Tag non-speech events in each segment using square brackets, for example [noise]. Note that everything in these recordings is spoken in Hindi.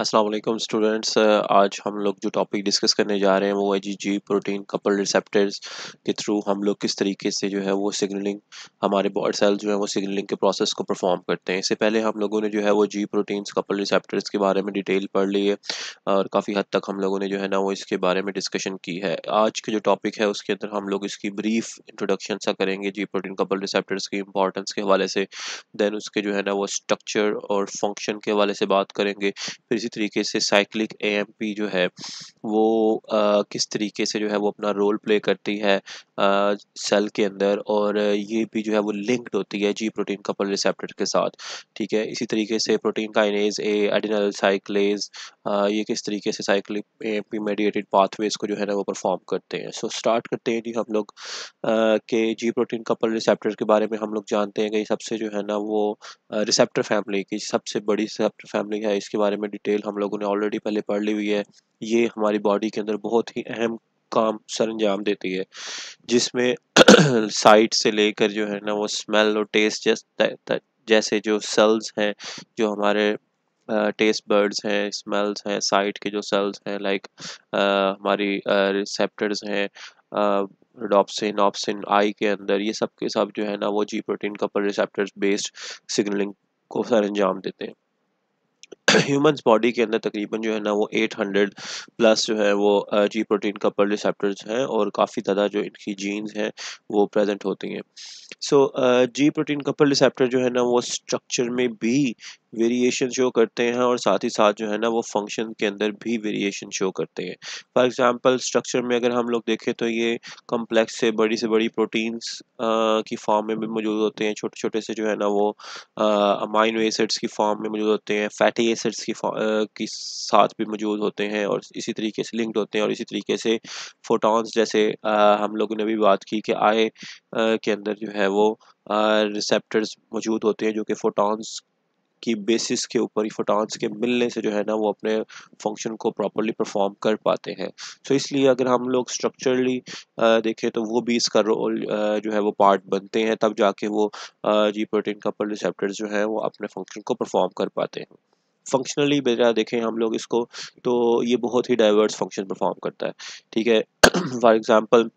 असलम स्टूडेंट्स आज हम लोग जो टॉपिक डिस्कस करने जा रहे हैं वो है ji G protein couple receptors के थ्रू हम लोग किस तरीके से जो है वो सिग्नलिंग हमारे बॉड सेल जो है वो सिग्नलिंग के प्रोसेस को परफॉर्म करते हैं इससे पहले हम लोगों ने जो है वो जी प्रोटीन्स कपल रिसेप्टर्स के बारे में डिटेल पढ़ ली है और काफ़ी हद तक हम लोगों ने जो है ना वो इसके बारे में डिस्कशन की है आज के जो टॉपिक है उसके अंदर हम लोग इसकी ब्रीफ इंट्रोडक्शन सा करेंगे जी प्रोटीन कपल रिसेप्टर्स की इंपॉर्टेंस के हवाले से दैन उसके जो है ना वो स्ट्रक्चर और फंक्शन के हवाले से बात करेंगे फिर इसी तरीके से साइक्लिक एएमपी जो है वो आ, किस तरीके से जो है वो अपना रोल प्ले करती है आ, सेल के अंदर और ये भी जो है वो लिंक्ड होती है जी प्रोटीन कपल रिसेप्टर के साथ ठीक है इसी तरीके से protein kinase A adenyl cyclase ये किस तरीके से साइक्लिक एएमपी मेडिएटेड पाथवेज को जो है ना वो परफॉर्म करते हैं सो so, स्टार्ट करते हैं जी हम लोग के जी प्रोटीन कपल रिसेप्टर के बारे में हम लोग जानते हैं कि सबसे जो है ना वो रिसेप्टर फैमिली की सबसे बड़ी रिसेप्टर फैमिली है इसके बारे में डिटेल डिटेल हम लोगों ने ऑलरेडी पहले पढ़ ली हुई है ये हमारी बॉडी के अंदर बहुत ही अहम काम सर अंजाम देती है जिसमें साइट [clears throat] से लेकर जो है ना वो स्मेल और टेस्ट जैस जैसे जो सेल्स हैं जो हमारे टेस्ट बर्ड्स हैं स्मेल्स हैं साइट के जो सेल्स हैं लाइक हमारी रिसेप्टर्स हैं डॉप्सिन ऑप्सिन आई के अंदर ये सब के सब जो है ना वो G protein couple receptors based signalling को सर अंजाम देते हैं ह्यूमन्स बॉडी के अंदर तकरीबन जो है ना वो 800 प्लस जो है वो जी प्रोटीन कपल रिसेप्टर्स हैं और काफ़ी ज़्यादा जो इनकी जीन्स हैं वो प्रेजेंट होती हैं so so, G protein couple receptor जो है ना वो स्ट्रक्चर में भी वेरिएशन शो करते हैं और साथ ही साथ जो है ना वो फंक्शन के अंदर भी वेरिएशन शो करते हैं फॉर एग्जांपल स्ट्रक्चर में अगर हम लोग देखें तो ये कम्प्लेक्स से बड़ी से बड़ी प्रोटीन्स की फॉर्म में भी मौजूद होते हैं छोटे छोटे से जो है ना वो अमाइनो एसिड्स की फॉर्म में मौजूद होते हैं फैटी एसिड्स की की साथ भी मौजूद होते हैं और इसी तरीके से लिंक्ड होते हैं और इसी तरीके से फोटॉन्स जैसे आ, हम लोगों ने भी बात की कि आ, के अंदर जो है वो रिसेप्टर्स मौजूद होते हैं जो कि फोटॉन्स की बेसिस के ऊपर फोटॉन्स के मिलने से जो है ना वो अपने फंक्शन को प्रॉपरली परफॉर्म कर पाते हैं सो so, इसलिए अगर हम लोग स्ट्रक्चरली देखें तो वो भी इसका रोल जो है वो पार्ट बनते हैं तब जाके वो जी प्रोटीन कपल रिसेप्टर जो है वो अपने फंक्शन को परफॉर्म कर पाते हैं फंक्शनली बेटा देखें हम लोग इसको तो ये बहुत ही डाइवर्स फंक्शन परफॉर्म करता है ठीक है फॉर [clears throat] एग्ज़ाम्पल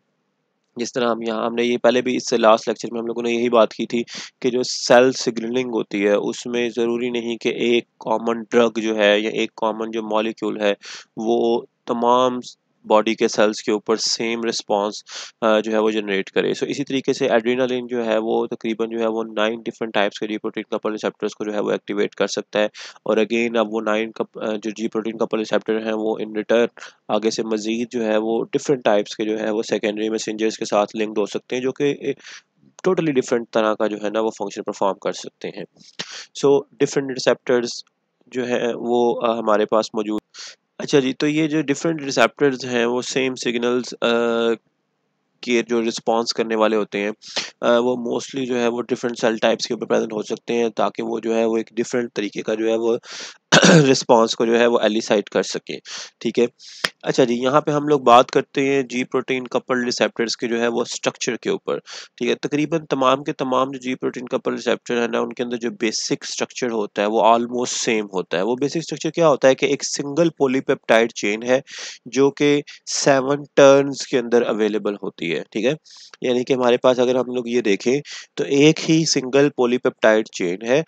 जिस तरह हम यहाँ हमने ये पहले भी इससे लास्ट लेक्चर में हम लोगों ने यही बात की थी कि जो सेल सिग्नलिंग होती है उसमें ज़रूरी नहीं कि एक कॉमन ड्रग जो है या एक कॉमन जो मॉलिक्यूल है वो तमाम बॉडी के सेल्स के ऊपर सेम रिस्पॉन्स uh, जो है वो जनरेट करे सो so, इसी तरीके से एड्रीनालिन जो है वो तकरीबन जो है वो नाइन डिफरेंट टाइप्स के जी प्रोटीन कपल रिसेप्टर्स को जो है वो एक्टिवेट कर सकता है और अगेन अब वो नाइन uh, जो जी प्रोटीन कपल रिसेप्टर हैं वो इन रिटर्न आगे से मजीद जो है वो डिफरेंट टाइप्स के जो है वो सेकेंडरी मैसेंजर्स के साथ लिंक हो सकते हैं जो कि टोटली uh, डिफरेंट तरह का जो है ना वो फंक्शन परफॉर्म कर सकते हैं सो डिफरेंट रिसेप्टर्स जो है वो आ, हमारे पास मौजूद अच्छा जी तो ये जो डिफरेंट रिसेप्टर्स हैं वो सेम सिग्नल्स के जो रिस्पॉन्स करने वाले होते हैं आ, वो मोस्टली जो है वो डिफरेंट सेल टाइप्स के ऊपर प्रेजेंट हो सकते हैं ताकि वो जो है वो एक डिफरेंट तरीके का जो है वो रिस्पॉन्स [clears throat] को जो है वो एलिसाइड कर सके ठीक है अच्छा जी यहाँ पे हम लोग बात करते हैं जी प्रोटीन कपल रिसेप्टर्स के जो है वो स्ट्रक्चर के ऊपर ठीक है तकरीबन तमाम के तमाम जो जी प्रोटीन कपल रिसेप्टर है ना उनके अंदर जो बेसिक स्ट्रक्चर होता है वो ऑलमोस्ट सेम होता है वो बेसिक स्ट्रक्चर क्या होता है कि एक सिंगल पोलीपेप्टाइड चेन है जो कि सेवन टर्नस के अंदर अवेलेबल होती है ठीक है यानी कि हमारे पास अगर हम लोग ये देखें तो एक ही सिंगल पोलीपेप्टाइड चेन है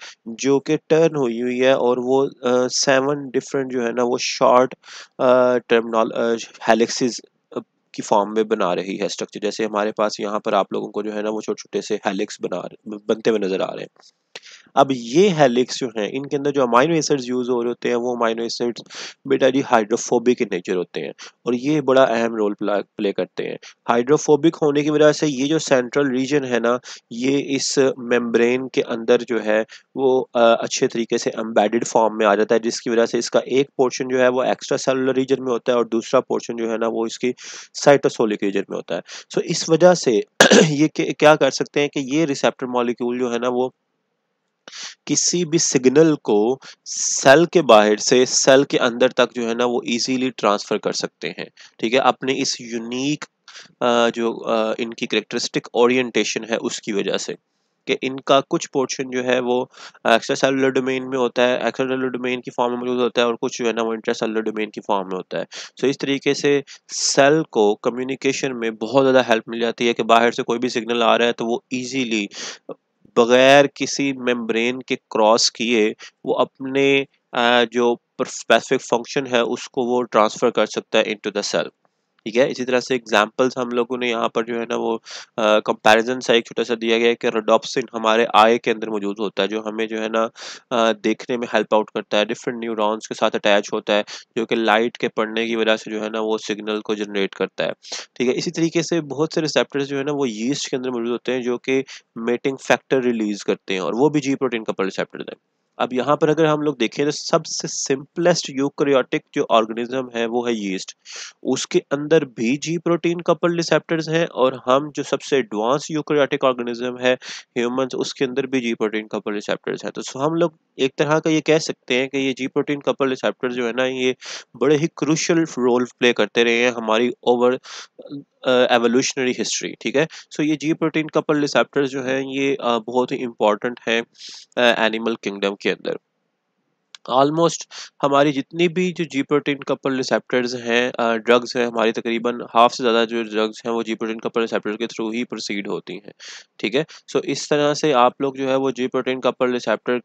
जो कि टर्न हुई हुई है और वो आ, सेवन डिफरेंट जो है ना वो शॉर्ट टर्मिनल हेलिक्सिस की फॉर्म में बना रही है स्ट्रक्चर जैसे हमारे पास यहाँ पर आप लोगों को जो है ना वो छोटे छोटे से हेलिक्स बना बनते हुए नज़र आ रहे हैं अब ये हेलिक्स जो है इनके अंदर जो अमाइनो एसिड्स यूज़ हो रहे होते हैं वो अमाइनो एसिड्स बेटा जी हाइड्रोफोबिक इन नेचर होते हैं और ये बड़ा अहम रोल प्ले करते हैं हाइड्रोफोबिक होने की वजह से ये जो सेंट्रल रीजन है ना ये इस मेम्ब्रेन के अंदर जो है वो अच्छे तरीके से एम्बेडेड फॉर्म में आ जाता है जिसकी वजह से इसका एक पोर्शन जो है वो एक्स्ट्रा सेलुलर रीजन में होता है और दूसरा पोर्शन जो है ना वो इसकी साइटोसोलिक रीजन में होता है सो इस वजह से [clears throat] ये क्या कर सकते हैं कि ये रिसेप्टर मॉलिक्यूल जो है ना वो किसी भी सिग्नल को सेल के बाहर से सेल के अंदर तक जो है ना वो इजीली ट्रांसफ़र कर सकते हैं ठीक है अपने इस यूनिक जो इनकी करेक्टरिस्टिक ओरिएंटेशन है उसकी वजह से कि इनका कुछ पोर्शन जो है वो एक्स्ट्रा सेलुलर डोमेन में होता है एक्स्ट्रा सेलुलर डोमेन की फॉर्म में मौजूद होता है और कुछ जो है ना वो इंट्रा सेलुलर डोमेन की फॉर्म में होता है सो so, इस तरीके से सेल को कम्युनिकेशन में बहुत ज़्यादा हेल्प मिल जाती है कि बाहर से कोई भी सिग्नल आ रहा है तो वो ईजीली बगैर किसी मेम्ब्रेन के क्रॉस किए वो अपने जो स्पेसिफिक फंक्शन है उसको वो ट्रांसफ़र कर सकता है इनटू द सेल ठीक है इसी तरह से एग्जाम्पल्स हम लोगों ने यहाँ पर जो है ना वो कंपैरिजन सा एक छोटा सा दिया गया है कि रडोप्सिन हमारे आय के अंदर मौजूद होता है जो हमें जो है ना देखने में हेल्प आउट करता है डिफरेंट न्यूरॉन्स के साथ अटैच होता है जो कि लाइट के पड़ने की वजह से जो है ना वो सिग्नल को जनरेट करता है ठीक है इसी तरीके से बहुत से रिसेप्टर्स जो है ना वो यीस्ट के अंदर मौजूद होते हैं जो कि मेटिंग फैक्टर रिलीज करते हैं और वो भी जी प्रोटीन कपल रिसेप्टर है अब यहाँ पर अगर हम लोग देखें तो सबसे सिंपलेस्ट यूक्रियोटिक जो ऑर्गेनिज्म है वो है यीस्ट उसके अंदर भी जी प्रोटीन कपल रिसेप्टर्स हैं और हम जो सबसे एडवांस यूक्रियोटिक ऑर्गेनिज्म है ह्यूमंस उसके अंदर भी जी प्रोटीन कपल रिसेप्टर्स है तो हम लोग एक तरह का ये कह सकते हैं कि ये जी प्रोटीन कपल रिसेप्टर जो है ना ये बड़े ही क्रूशल रोल प्ले करते रहे हैं हमारी ओवर एवोल्यूशनरी हिस्ट्री ठीक है सो so, ये जी प्रोटीन कपल रिसेप्टर जो है ये uh, बहुत ही इंपॉर्टेंट हैं एनिमल किंगडम के अंदर ऑलमोस्ट हमारी जितनी भी जो जी प्रोटीन कपल रिसेप्टर्स हैं ड्रग्स हैं हमारी तकरीबन हाफ से ज़्यादा जो ड्रग्स हैं वो जी प्रोटीन कपल रिसेप्टर के थ्रू ही प्रोसीड होती हैं ठीक है सो so, इस तरह से आप लोग जो है वो जी प्रोटीन कपल रिसेप्टर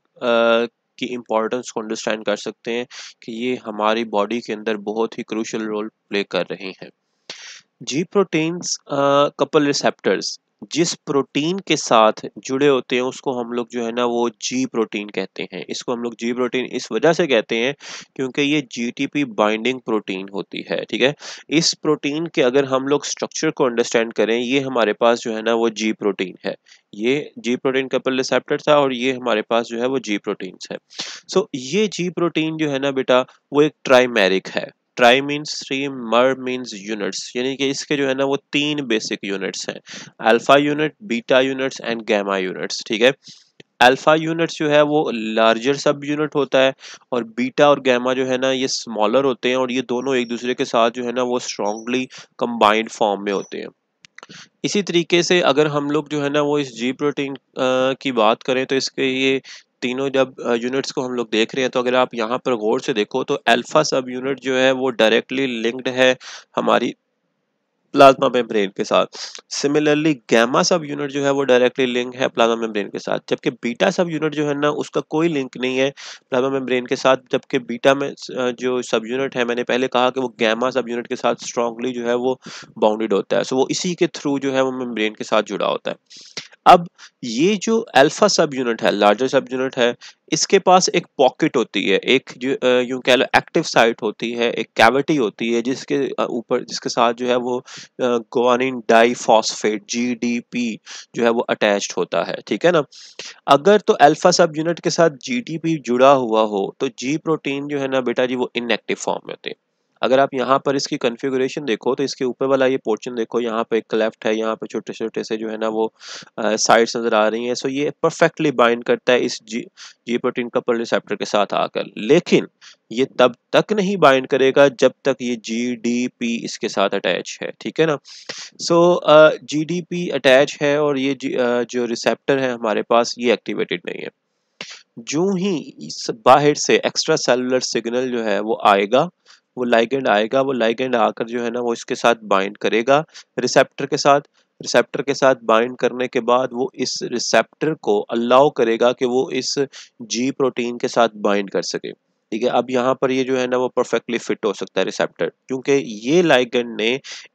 की इम्पोर्टेंस को अंडरस्टैंड कर सकते हैं कि ये हमारी बॉडी के अंदर बहुत ही क्रूशल रोल प्ले कर रही हैं जी प्रोटीन्स कपल रिसेप्टर्स जिस प्रोटीन के साथ जुड़े होते हैं उसको हम लोग जो है ना वो जी प्रोटीन कहते हैं इसको हम लोग जी प्रोटीन इस वजह से कहते हैं क्योंकि ये जीटीपी बाइंडिंग प्रोटीन होती है ठीक है इस प्रोटीन के अगर हम लोग स्ट्रक्चर को अंडरस्टैंड करें ये हमारे पास जो है ना वो जी प्रोटीन है ये जी प्रोटीन कपल रिसेप्टर था और ये हमारे पास जो है वो जी प्रोटीन है सो so, ये जी प्रोटीन जो है ना बेटा वो एक ट्राइमेरिक है tri means three mer means units यानी कि इसके जो है ना वो तीन बेसिक यूनिट्स हैं alpha unit beta units and gamma units ठीक है अल्फा यूनिट्स जो है वो लार्जर सब यूनिट होता है और बीटा और गैमा जो है ना ये स्मॉलर होते हैं और ये दोनों एक दूसरे के साथ जो है ना वो स्ट्रॉन्गली कंबाइंड फॉर्म में होते हैं इसी तरीके से अगर हम लोग जो है ना वो इस जी प्रोटीन की बात करें तो इसके ये तीनों जब यूनिट्स को हम लोग देख रहे हैं तो अगर आप यहाँ पर गौर से देखो तो अल्फ़ा सब यूनिट जो है वो डायरेक्टली लिंक्ड है हमारी प्लाज्मा मेम्ब्रेन के साथ सिमिलरली गैमा सब यूनिट जो है वो डायरेक्टली लिंक है प्लाज्मा मेम्ब्रेन के साथ जबकि बीटा सब यूनिट जो है ना उसका कोई लिंक नहीं है प्लाज्मा मेम्ब्रेन के साथ जबकि बीटा में जो सब यूनिट है मैंने पहले कहा कि वो गैमा सब यूनिट के साथ स्ट्रांगली जो है वो बाउंडेड होता है सो so, वो इसी के थ्रू जो है वो मेम्ब्रेन के साथ जुड़ा होता है अब ये जो अल्फा सब यूनिट है लार्जर सब यूनिट है इसके पास एक पॉकेट होती है एक जो यूँ कह लो एक्टिव साइट होती है एक कैविटी होती है जिसके ऊपर जिसके साथ जो है वो गोवानिन डाईफॉस्फेट जी जो है वो अटैच्ड होता है ठीक है ना अगर तो अल्फा सब यूनिट के साथ जी जुड़ा हुआ हो तो जी प्रोटीन जो है ना बेटा जी वो इनएक्टिव फॉर्म में होते हैं अगर आप यहाँ पर इसकी कन्फिग्रेशन देखो तो इसके ऊपर वाला ये पोर्शन देखो यहाँ पे एक लेफ्ट है यहाँ पे छोटे छोटे से जो है ना वो साइड्स नज़र आ रही हैं सो ये परफेक्टली बाइंड करता है इस G G protein couple receptor के साथ आकर लेकिन ये तब तक नहीं बाइंड करेगा जब तक ये जी डी पी इसके साथ अटैच है ठीक है ना so G D P attach है और ये uh, जो रिसेप्टर है हमारे पास ये एक्टिवेटेड नहीं है जो ही बाहर से एक्स्ट्रा सेलुलर सिग्नल जो है वो आएगा वो लाइगेंड आएगा वो लाइगेंड आकर जो है ना वो इसके साथ बाइंड करेगा रिसेप्टर के साथ रिसेप्टर के साथ बाइंड करने के बाद वो इस रिसेप्टर को अलाउ करेगा कि वो इस जी प्रोटीन के साथ बाइंड कर सके ठीक है अब यहाँ पर ये जो है ना वो परफेक्टली फिट हो सकता है रिसेप्टर क्योंकि ये लाइगन ने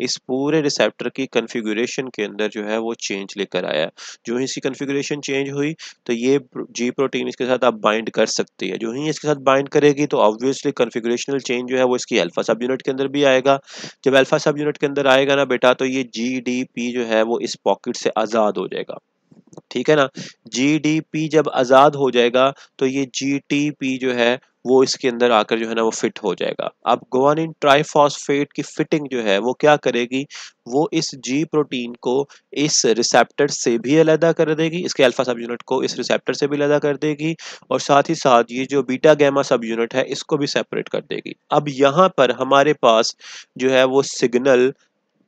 इस पूरे रिसेप्टर की कन्फिगुरेशन के अंदर जो है वो चेंज लेकर आया जो ही इसकी कन्फिगुरेशन चेंज हुई तो ये जी प्रोटीन इसके साथ आप बाइंड कर सकती है जो ही इसके साथ बाइंड करेगी तो ऑब्वियसली कन्फिग्रेशनल चेंज जो है वो इसकी एल्फा सब यूनिट के अंदर भी आएगा जब एल्फा सब यूनिट के अंदर आएगा ना बेटा तो ये जी जो है वो इस पॉकेट से आज़ाद हो जाएगा ठीक है ना जी जब आज़ाद हो जाएगा तो ये जी जो है वो इसके अंदर आकर जो है ना वो फिट हो जाएगा अब गोवानिन ट्राइफॉस्फेट की फिटिंग जो है वो क्या करेगी वो इस जी प्रोटीन को इस रिसेप्टर से भी अलहदा कर देगी इसके अल्फा सब यूनिट को इस रिसेप्टर से भी अलहदा कर देगी और साथ ही साथ ये जो बीटा गैमा सब यूनिट है इसको भी सेपरेट कर देगी अब यहाँ पर हमारे पास जो है वो सिग्नल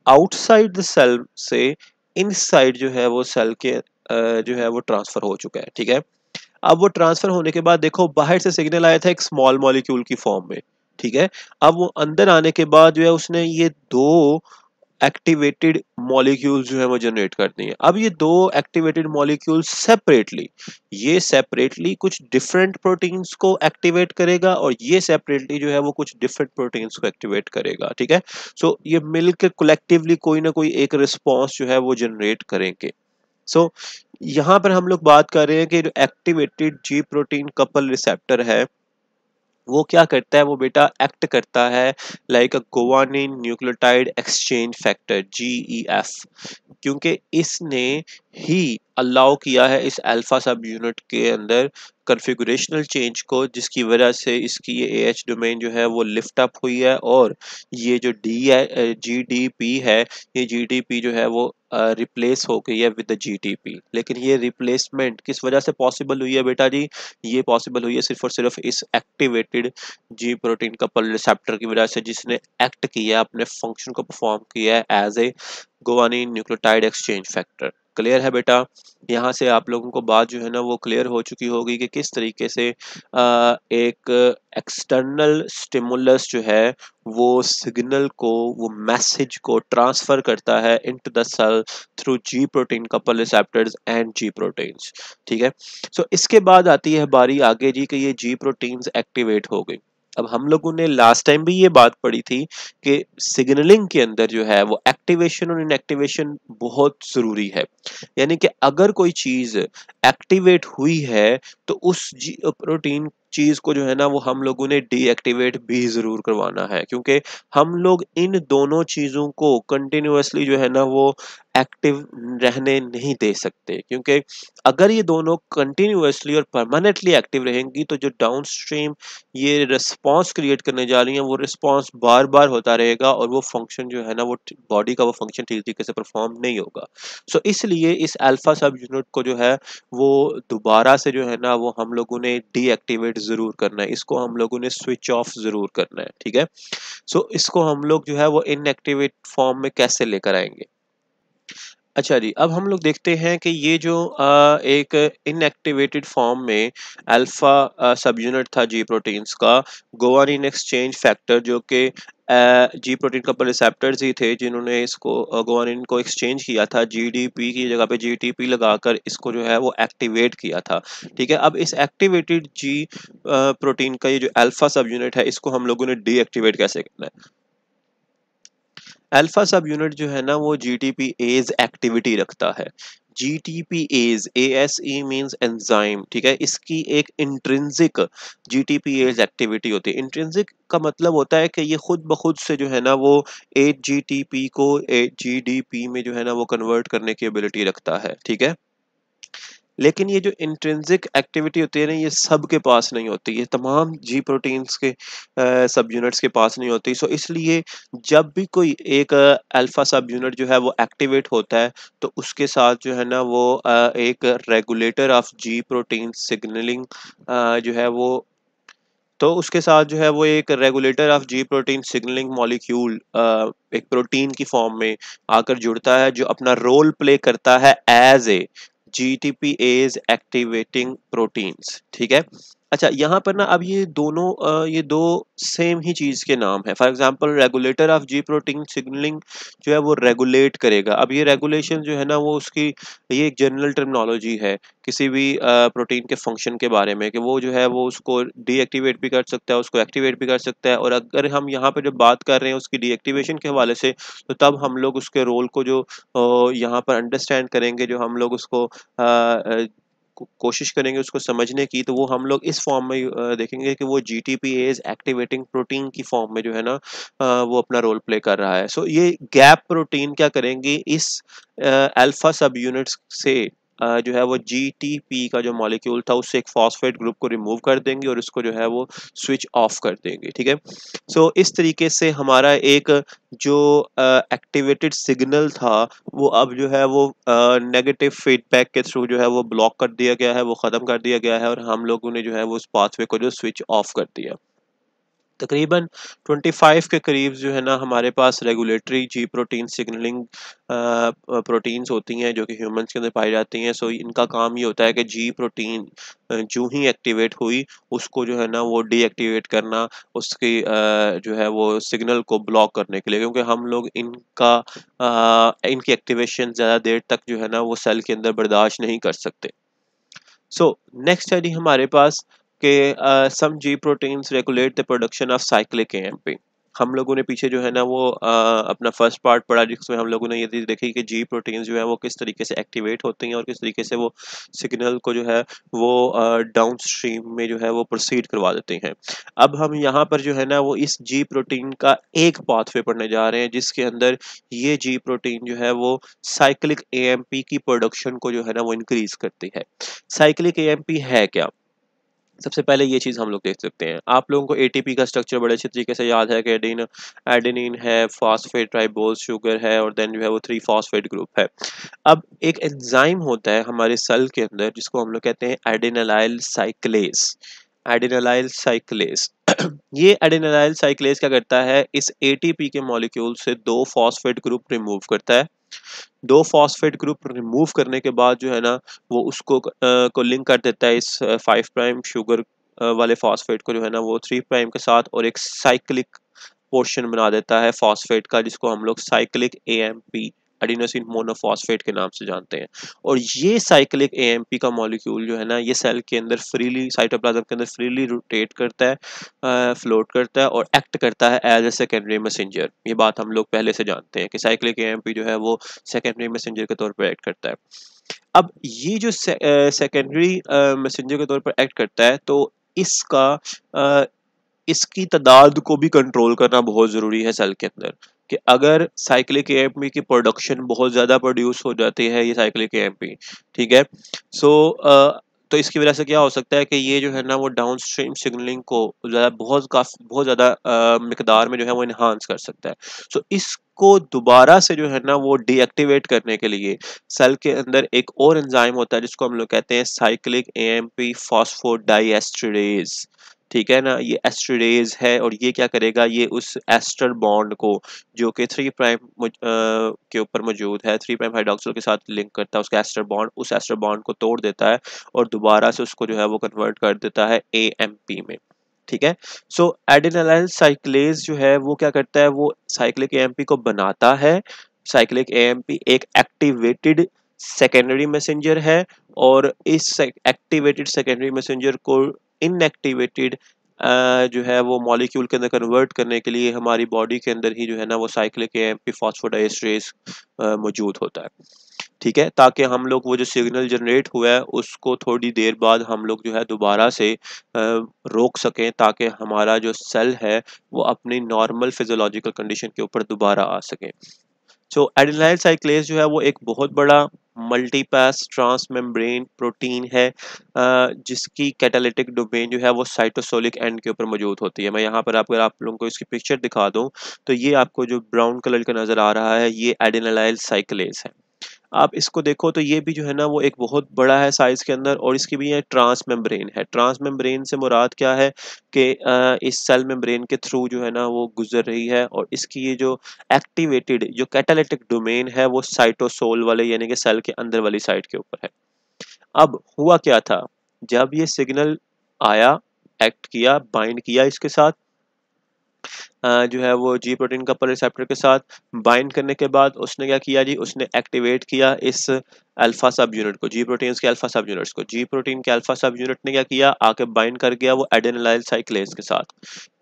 आउटसाइड द सेल से इन जो है वो सेल के जो है वो ट्रांसफ़र हो चुका है ठीक है अब वो ट्रांसफर होने के बाद देखो बाहर से सिग्नल आया था एक स्मॉल मॉलिक्यूल की फॉर्म में ठीक है अब वो अंदर आने के बाद जो है उसने ये दो एक्टिवेटेड मॉलिक्यूल जो है वो जनरेट कर दिए अब ये दो एक्टिवेटेड मॉलिक्यूल सेपरेटली ये सेपरेटली कुछ डिफरेंट प्रोटीन्स को एक्टिवेट करेगा और ये सेपरेटली जो है वो कुछ डिफरेंट प्रोटीन्स को एक्टिवेट करेगा ठीक है सो so, ये मिलकर कलेक्टिवली कोई ना कोई एक रिस्पॉन्स जो है वो जनरेट करेंगे सो so, यहाँ पर हम लोग बात कर रहे हैं कि जो activated G protein couple receptor है वो क्या करता है वो बेटा एक्ट करता है like a guanine nucleotide exchange factor जी क्योंकि इसने ही अलाउ किया है इस अल्फा सब यूनिट के अंदर कन्फिग्रेशनल चेंज को जिसकी वजह से इसकी ये ए एच डोमेन जो है वो लिफ्ट अप हुई है और ये जो डी है जी डी पी है ये जी डी पी जो है वो रिप्लेस uh, हो गई है विद जीटीपी लेकिन ये रिप्लेसमेंट किस वजह से पॉसिबल हुई है बेटा जी ये पॉसिबल हुई है सिर्फ और सिर्फ इस activated G protein couple receptor की वजह से जिसने एक्ट किया अपने फंक्शन को परफॉर्म किया है as a guanine nucleotide exchange factor clear है बेटा यहाँ से आप लोगों को बात जो है ना वो क्लियर हो चुकी होगी कि किस तरीके से एक एक्सटर्नल स्टिमुलस जो है वो सिग्नल को वो मैसेज को ट्रांसफ़र करता है into the cell through G protein couple receptors and G proteins ठीक है सो so, इसके बाद आती है बारी आगे जी कि ये जी प्रोटीन्स एक्टिवेट हो गई अब हम लोगों ने लास्ट टाइम भी ये बात पढ़ी थी कि सिग्नलिंग के अंदर जो है वो एक्टिवेशन और इनएक्टिवेशन बहुत ज़रूरी है यानी कि अगर कोई चीज़ एक्टिवेट हुई है तो उस प्रोटीन चीज़ को जो है ना वो हम लोगों ने डीएक्टिवेट भी ज़रूर करवाना है क्योंकि हम लोग इन दोनों चीज़ों को कंटिन्यूसली जो है ना वो एक्टिव रहने नहीं दे सकते क्योंकि अगर ये दोनों कंटिन्यूसली और परमानेंटली एक्टिव रहेंगी तो जो डाउन स्ट्रीम ये रिस्पॉन्स क्रिएट करने जा रही हैं वो रिस्पॉन्स बार बार होता रहेगा और वो फंक्शन जो है ना वो बॉडी का वो फंक्शन ठीक तरीके से परफॉर्म नहीं होगा सो so, इसलिए इस अल्फा सब यूनिट को जो है वो दोबारा से जो है ना वो हम लोगों ने डीएक्टिवेट ज़रूर करना है इसको हम लोगों ने स्विच ऑफ ज़रूर करना है ठीक है सो so, इसको हम लोग जो है वो इनएक्टिवेट फॉर्म में कैसे लेकर आएंगे अच्छा जी अब हम लोग देखते हैं कि ये जो आ, एक इनएक्टिवेटेड फॉर्म में अल्फा सब यूनिट था जी प्रोटीन्स का गोवानिन एक्सचेंज फैक्टर जो कि जी प्रोटीन का रिसेप्टर्स ही थे जिन्होंने इसको गोवानिन को एक्सचेंज किया था जीडीपी की जगह पे जीटीपी लगाकर इसको जो है वो एक्टिवेट किया था ठीक है अब इस एक्टिवेटेड जी प्रोटीन का ये जो अल्फा सब यूनिट है इसको हम लोगों ने डीएक्टिवेट कैसे करना है अल्फा सब यूनिट जो है ना वो G T GTPase activity रखता है G T GTPase A S E means enzyme ठीक है इसकी एक intrinsic G T GTPase activity होती है इंट्रेंसिक का मतलब होता है कि ये खुद ब खुद से जो है ना वो एट जी टी पी को एट जी डी पी में जो है ना वो कन्वर्ट करने की एबिलिटी रखता है ठीक है लेकिन ये जो इंट्रेंसिक एक्टिविटी होती है ना ये सब के पास नहीं होती ये तमाम जी प्रोटीन्स के सब यूनिट्स के पास नहीं होती सो इसलिए जब भी कोई एक अल्फ़ा सब यूनिट जो है वो एक्टिवेट होता है तो उसके साथ जो है ना वो एक regulator of G protein signalling जो है वो तो उसके साथ जो है वो एक regulator of G protein signalling molecule एक प्रोटीन की फॉर्म में आकर जुड़ता है जो अपना रोल प्ले करता है as a GTPase activating proteins ठीक है अच्छा यहाँ पर ना अब ये दोनों आ, ये दो सेम ही चीज़ के नाम है for example regulator of G protein signalling जो है वो रेगुलेट करेगा अब ये रेगुलेशन जो है ना वो उसकी ये एक जनरल टर्मिनोलॉजी है किसी भी प्रोटीन के फंक्शन के बारे में कि वो जो है वो उसको डीएक्टिवेट भी कर सकता है उसको एक्टिवेट भी कर सकता है और अगर हम यहाँ पर जब बात कर रहे हैं उसकी डीएक्टिवेशन के हवाले से तो तब हम लोग उसके रोल को जो यहाँ पर अंडरस्टैंड करेंगे जो हम लोग उसको आ, कोशिश करेंगे उसको समझने की तो वो हम लोग इस फॉर्म में देखेंगे कि वो G T GTPase activating protein की फॉर्म में जो है ना वो अपना रोल प्ले कर रहा है सो so, ये गैप प्रोटीन क्या करेंगी इस अल्फा सब यूनिट्स से जो है वो जी का जो मॉलिक्यूल था उससे एक फॉस्फेट ग्रुप को रिमूव कर देंगे और इसको जो है वो स्विच ऑफ कर देंगे ठीक है सो इस तरीके से हमारा एक जो एक्टिवेटेड सिग्नल था वो अब जो है वो नेगेटिव फीडबैक के थ्रू जो है वो ब्लॉक कर दिया गया है वो ख़त्म कर दिया गया है और हम लोगों ने जो है वो उस पाथवे को जो स्विच ऑफ कर दिया तकरीबन 25 के करीब जो है ना हमारे पास regulatory G protein signalling proteins होती हैं जो कि ह्यूमंस के अंदर पाई जाती हैं सो इनका काम ये होता है कि जी प्रोटीन जो ही एक्टिवेट हुई उसको जो है ना वो डीएक्टिवेट करना उसकी जो है वो सिग्नल को ब्लॉक करने के लिए क्योंकि हम लोग इनका इनकी एक्टिवेशन ज़्यादा देर तक जो है ना वो सेल के अंदर बर्दाश्त नहीं कर सकते सो नेक्स्ट है जी हमारे पास कि some G proteins regulate the production of cyclic AMP हम लोगों ने पीछे जो है ना वो आ, अपना फर्स्ट पार्ट पढ़ा जिसमें हम लोगों ने ये देखी कि जी प्रोटीन जो है वो किस तरीके से एक्टिवेट होती हैं और किस तरीके से वो सिग्नल को जो है वो डाउन स्ट्रीम में जो है वो प्रोसीड करवा देते हैं अब हम यहाँ पर जो है ना वो इस जी प्रोटीन का एक पाथवे पढ़ने जा रहे हैं जिसके अंदर ये जी प्रोटीन जो है वो साइक्लिक ए की प्रोडक्शन को जो है ना वो इंक्रीज करती है साइक्लिक ए है क्या सबसे पहले ये चीज़ हम लोग देख सकते हैं आप लोगों को एटीपी का स्ट्रक्चर बड़े अच्छे तरीके से याद है कि एडिन एडेनिन है फॉस्फेट ट्राइबोज शुगर है और देन जो है वो थ्री फॉस्फेट ग्रुप है अब एक एंजाइम होता है हमारे सेल के अंदर जिसको हम लोग कहते हैं एडिनलाइल साइक्लेस एडिनलाइल साइक्लेस ये एडिनलाइल साइक्लेस क्या करता है इस ए के मॉलिक्यूल से दो फॉस्फेट ग्रुप रिमूव करता है दो फॉस्फेट ग्रुप रिमूव करने के बाद जो है ना वो उसको आ, को लिंक कर देता है इस फाइव प्राइम शुगर वाले फॉस्फेट को जो है ना वो थ्री प्राइम के साथ और एक साइक्लिक पोर्शन बना देता है फॉस्फेट का जिसको हम लोग cyclic A M P adenosine monophosphate के नाम से जानते हैं और ये साइक्लिक एएमपी का मॉलिक्यूल जो है ना ये सेल के अंदर फ्रीली साइटोप्लाज्म के अंदर फ्रीली रोटेट करता है फ्लोट करता है और एक्ट करता है एज ए सेकेंडरी मैसेंजर ये बात हम लोग पहले से जानते हैं कि साइक्लिक एएमपी जो है वो सेकेंडरी मैसेंजर के तौर पर एक्ट करता है अब ये जो सेकेंडरी मैसेंजर के तौर पर एक्ट करता है तो इसका आ, इसकी तादाद को भी कंट्रोल करना बहुत ज़रूरी है सेल के अंदर कि अगर साइक्लिक ए की प्रोडक्शन बहुत ज़्यादा प्रोड्यूस हो जाती है ये साइक्लिक ए ठीक है सो so, तो इसकी वजह से क्या हो सकता है कि ये जो है ना वो डाउन स्ट्रीम सिग्नलिंग को ज़्यादा बहुत काफ़ी बहुत ज़्यादा मकदार में जो है वो इन्हांस कर सकता है सो so, इसको दोबारा से जो है ना वो डीएक्टिवेट करने के लिए सेल के अंदर एक और एंजाइम होता है जिसको हम लोग कहते हैं साइक्लिक ए एम पी ठीक है ना ये एस्ट्रेज है और ये क्या करेगा ये उस एस्टर बॉन्ड को जो कि थ्री प्राइम के ऊपर मौजूद है थ्री प्राइम हाइड्रोक्सिल के साथ लिंक करता है उसका एस्टर बॉन्ड उस एस्टर बॉन्ड को तोड़ देता है और दोबारा से उसको जो है वो कन्वर्ट कर देता है ए में ठीक है सो एडिनलाइल साइक्लेज जो है वो क्या करता है वो साइक्लिक ए को बनाता है साइक्लिक ए एक एक्टिवेटेड सेकेंडरी मैसेंजर है और इस एक्टिवेटेड सेकेंडरी मैसेंजर को इनएक्टिवेटेड uh, जो है वो मॉलिक्यूल के अंदर कन्वर्ट करने के लिए हमारी बॉडी के अंदर ही जो है ना वो साइक्लिक एम पी फॉस्फोडाइस्ट्रेस मौजूद होता है ठीक है ताकि हम लोग वो जो सिग्नल जनरेट हुआ है उसको थोड़ी देर बाद हम लोग जो है दोबारा से uh, रोक सकें ताकि हमारा जो सेल है वो अपनी नॉर्मल फिजोलॉजिकल कंडीशन के ऊपर दोबारा आ सकें सो एडिनाइल साइक्लेस जो है वो एक बहुत बड़ा मल्टीपास ट्रांसमेम्ब्रेन प्रोटीन है जिसकी कैटालिटिक डोमेन जो है वो साइटोसोलिक एंड के ऊपर मौजूद होती है मैं यहाँ पर आप अगर आप लोगों को इसकी पिक्चर दिखा दूँ तो ये आपको जो ब्राउन कलर का नज़र आ रहा है ये एडिनलाइल साइकिलेज है आप इसको देखो तो ये भी जो है ना वो एक बहुत बड़ा है साइज़ के अंदर और इसकी भी ये ट्रांस मेम्ब्रेन है ट्रांस मेम्ब्रेन से मुराद क्या है कि इस सेल मेम्ब्रेन के थ्रू जो है ना वो गुजर रही है और इसकी ये जो एक्टिवेटेड जो कैटालिटिक डोमेन है वो साइटोसोल वाले यानी कि सेल के अंदर वाली साइड के ऊपर है अब हुआ क्या था जब ये सिग्नल आया एक्ट किया बाइंड किया इसके साथ जो है वो जी प्रोटीन कपल रिसेप्टर के साथ बाइंड करने के बाद उसने क्या किया जी उसने एक्टिवेट किया इस अल्फा सब यूनिट को जी प्रोटीन के अल्फा सब यूनिट्स को जी प्रोटीन के अल्फा सब यूनिट ने क्या किया आके बाइंड कर गया वो एडेनलाइल साइक्लेज के साथ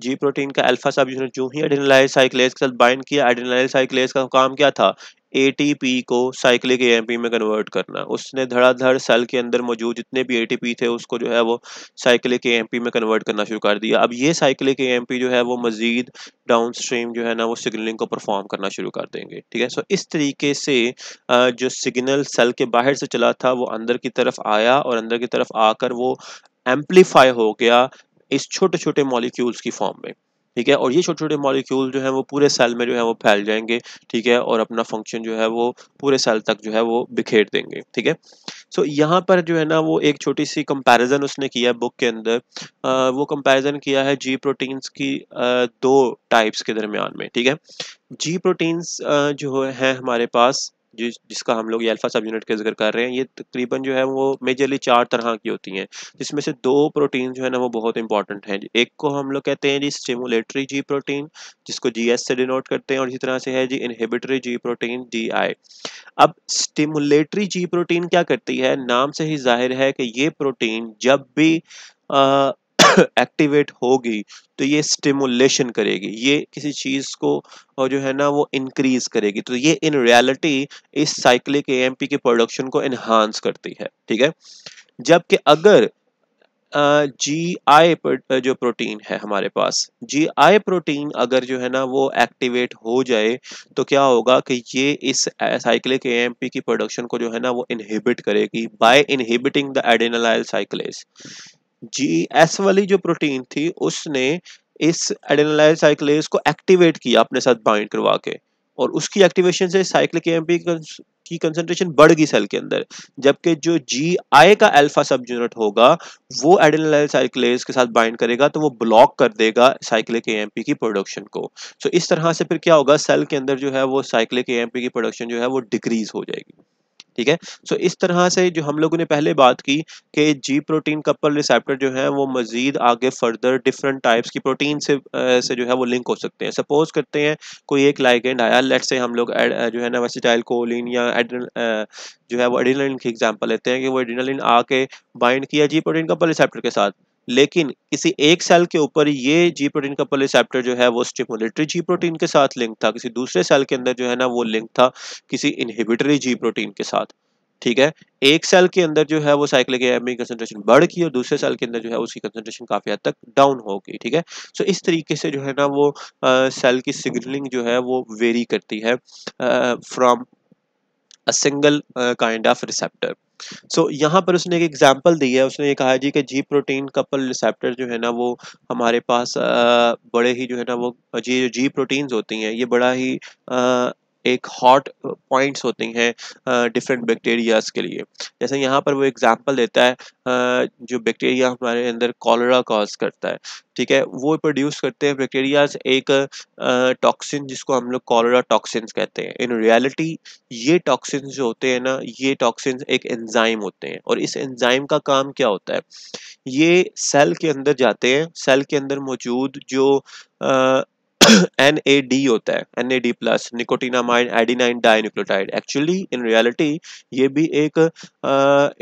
जी प्रोटीन का अल्फा सब यूनिट जो ही एडेनलाइल साइक्लेज के साथ बाइंड किया एडेनलाइल साइक्लेज का काम क्या था एटीपी को साइक्लिक एएमपी में कन्वर्ट करना उसने धड़ाधड़ सेल के अंदर मौजूद जितने भी एटीपी थे उसको जो है वो साइक्लिक एएमपी में कन्वर्ट करना शुरू कर दिया अब ये साइक्लिक एएमपी जो है वो मजीद डाउन स्ट्रीम जो है ना वो सिग्नलिंग को परफॉर्म करना शुरू कर देंगे ठीक है सो इस तरीके से जो सिग्नल सेल के बाहर से चला था वो अंदर की तरफ आया और अंदर की तरफ आकर वो एम्पलीफाई हो गया इस छोटे छोटे मॉलिक्यूल्स की फॉर्म में ठीक है और ये छोटे छोटे मॉलिक्यूल जो है वो पूरे सेल में जो है वो फैल जाएंगे ठीक है और अपना फंक्शन जो है वो पूरे सेल तक जो है वो बिखेर देंगे ठीक है सो यहाँ पर जो है ना वो एक छोटी सी कंपैरिजन उसने किया है बुक के अंदर वो कंपैरिजन किया है जी प्रोटीन्स की दो टाइप्स के दरमियान में ठीक है जी प्रोटीन्स जो है हमारे पास जिस जिसका हम लोग ये अल्फ़ा सब यूनिट का जिक्र कर रहे हैं ये तकरीबन जो है वो मेजरली चार तरह की होती हैं जिसमें से दो प्रोटीन जो है ना वो बहुत इंपॉर्टेंट हैं एक को हम लोग कहते हैं जी स्टिमुलेटरी जी प्रोटीन जिसको जी एस से डिनोट करते हैं और इसी तरह से है जी इनहिबिटरी जी प्रोटीन जी आई अब स्टिमुलेटरी जी प्रोटीन क्या करती है नाम से ही जाहिर है कि ये प्रोटीन जब भी आ, एक्टिवेट [coughs] होगी तो ये स्टिमुलेशन करेगी ये किसी चीज़ को और जो है ना वो इंक्रीज करेगी तो ये इन रियलिटी इस साइक्लिक एएमपी के प्रोडक्शन को एनहांस करती है ठीक है जबकि अगर जी आई जो प्रोटीन है हमारे पास जी आई प्रोटीन अगर जो है ना वो एक्टिवेट हो जाए तो क्या होगा कि ये इस साइक्लिक एएमपी की प्रोडक्शन को जो है ना वो इनहिबिट करेगी by inhibiting the adenylyl cyclase G S वाली जो प्रोटीन थी उसने इस एडेनोलाइज को एक्टिवेट किया अपने साथ बाइंड करवा के और उसकी एक्टिवेशन से साइक्लिक एएमपी की कंसंट्रेशन बढ़ गई सेल के अंदर जबकि जो जी आई का अल्फा सब यूनिट होगा वो एडेनोलाइल साइक्लेज के साथ बाइंड करेगा तो वो ब्लॉक कर देगा साइक्लिक एएमपी की प्रोडक्शन को सो so, इस तरह से फिर क्या होगा सेल के अंदर जो है वो साइक्लिक एएमपी की प्रोडक्शन जो है वो डिक्रीज हो जाएगी ठीक है सो इस तरह से जो हम लोगों ने पहले बात की कि जी प्रोटीन कपल रिसेप्टर जो है वो मजीद आगे फर्दर डिफरेंट टाइप्स की प्रोटीन से से जो है वो लिंक हो सकते हैं सपोज करते हैं कोई एक लाइगेंड आया लेट से हम लोग जो है ना वैसेटाइल कोलिन या एड्रल जो है वो एडिनलिन की एग्जांपल लेते हैं कि वो एडिनलिन आके बाइंड किया जी प्रोटीन कपल रिसेप्टर के साथ लेकिन किसी एक सेल के ऊपर ये जी प्रोटीन का रिसेप्टर जो है वो स्टिमुलेटरी जी प्रोटीन के साथ लिंक था किसी दूसरे सेल के अंदर जो है ना वो लिंक था किसी इनहिबिटरी जी प्रोटीन के साथ ठीक है एक सेल के अंदर जो है वो साइकिल कंसेंट्रेशन बढ़ गई और दूसरे सेल के अंदर जो है उसकी कंसेंट्रेशन काफी हद तक डाउन हो गई ठीक है सो इस तरीके से जो है ना वो सेल की सिग्नलिंग जो है वो वेरी करती है from a single kind of receptor so so, यहाँ पर उसने एक एग्जाम्पल दी है उसने ये कहा है जी कि जी प्रोटीन कपल रिसेप्टर जो है ना वो हमारे पास आ, बड़े ही जो है ना वो जी जी प्रोटीन्स होती हैं ये बड़ा ही एक हॉट पॉइंट्स होते हैं डिफरेंट बैक्टीरियाज के लिए जैसे यहाँ पर वो एग्जाम्पल देता है जो बैक्टीरिया हमारे अंदर कॉलरा कॉज करता है ठीक है वो प्रोड्यूस करते हैं बैक्टीरियाज एक टॉक्सिन जिसको हम लोग कॉलरा टॉक्सिन कहते हैं इन रियलिटी ये टॉक्सिन जो होते हैं ना ये टॉक्सिन एक एंजाइम होते हैं और इस एंजाइम का काम क्या होता है ये सेल के अंदर जाते हैं सेल के अंदर मौजूद जो एन ए डी होता है N A D plus adenine dinucleotide actually in reality ये भी एक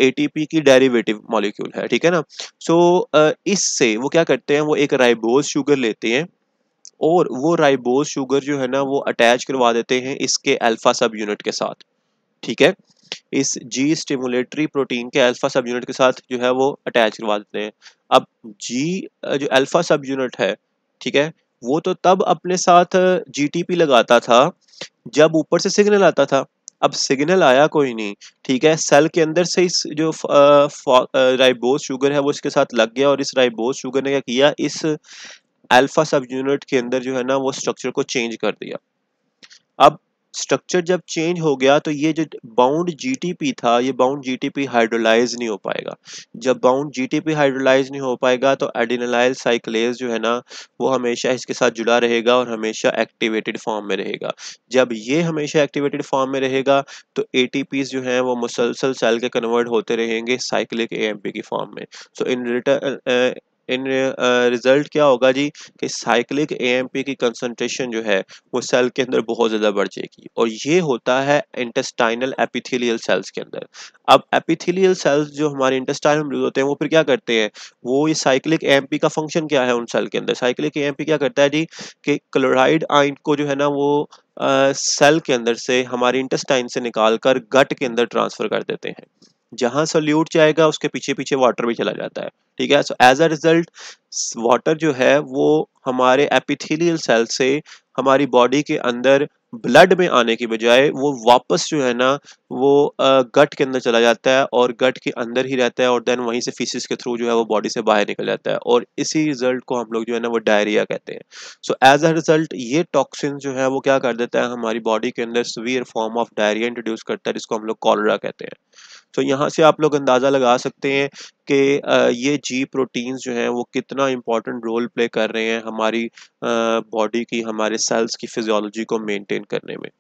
ए टी पी की डेरिवेटिव मॉलिक्यूल है ठीक है ना सो so, uh, इससे वो क्या करते हैं वो एक राइबोज शुगर लेते हैं और वो राइबोज शुगर जो है ना वो अटैच करवा देते हैं इसके अल्फा सब यूनिट के साथ ठीक है इस जी स्टिमुलेटरी प्रोटीन के अल्फा सब यूनिट के साथ जो है वो अटैच करवा देते हैं अब जी जो अल्फा सब यूनिट है ठीक है वो तो तब अपने साथ जीटीपी लगाता था जब ऊपर से सिग्नल आता था अब सिग्नल आया कोई नहीं ठीक है सेल के अंदर से इस जो राइबोज शुगर है वो इसके साथ लग गया और इस राइबोज शुगर ने क्या किया इस अल्फा सब यूनिट के अंदर जो है ना वो स्ट्रक्चर को चेंज कर दिया अब स्ट्रक्चर जब चेंज हो गया तो ये जो बाउंड जीटीपी था ये बाउंड जीटीपी हाइड्रोलाइज नहीं हो पाएगा जब बाउंड जीटीपी हाइड्रोलाइज नहीं हो पाएगा तो एडिनलाइल साइक्लेज जो है ना वो हमेशा इसके साथ जुड़ा रहेगा और हमेशा एक्टिवेटेड फॉर्म में रहेगा जब ये हमेशा एक्टिवेटेड फॉर्म में रहेगा तो ए जो है वो मुसलसल सेल के कन्वर्ट होते रहेंगे साइक्लिक ए की फॉर्म में सो इन रिटर्न इन रिजल्ट क्या होगा जी कि साइक्लिक एएमपी की कंसंट्रेशन जो है वो सेल के अंदर बहुत ज़्यादा बढ़ जाएगी और ये होता है इंटेस्टाइनल एपिथेलियल सेल्स के अंदर अब एपिथेलियल सेल्स जो हमारे इंटेस्टाइन में होते हैं वो फिर क्या करते हैं वो ये साइक्लिक एएमपी का फंक्शन क्या है उन सेल के अंदर साइक्लिक एएमपी क्या करता है जी कि क्लोराइड आइन को जो है ना वो सेल के अंदर से हमारे इंटेस्टाइन से निकाल कर गट के अंदर ट्रांसफ़र कर देते हैं जहां सोल्यूट जाएगा उसके पीछे पीछे वाटर भी चला जाता है ठीक है so as a result water जो है वो हमारे एपिथेलियल सेल से हमारी बॉडी के अंदर ब्लड में आने की बजाय वो वापस जो है ना वो गट के अंदर चला जाता है और गट के अंदर ही रहता है और देन वहीं से फीसिस के थ्रू जो है वो बॉडी से बाहर निकल जाता है और इसी रिजल्ट को हम लोग जो है ना वो डायरिया कहते हैं सो एज अ रिजल्ट ये टॉक्सिन जो है वो क्या कर देता है हमारी बॉडी के अंदर severe form of diarrhoea introduce करता है जिसको हम लोग कॉलरा कहते हैं तो यहाँ से आप लोग अंदाज़ा लगा सकते हैं कि ये जी प्रोटीन्स जो हैं वो कितना इम्पॉर्टेंट रोल प्ले कर रहे हैं हमारी बॉडी की हमारे सेल्स की फिजियोलॉजी को मेंटेन करने में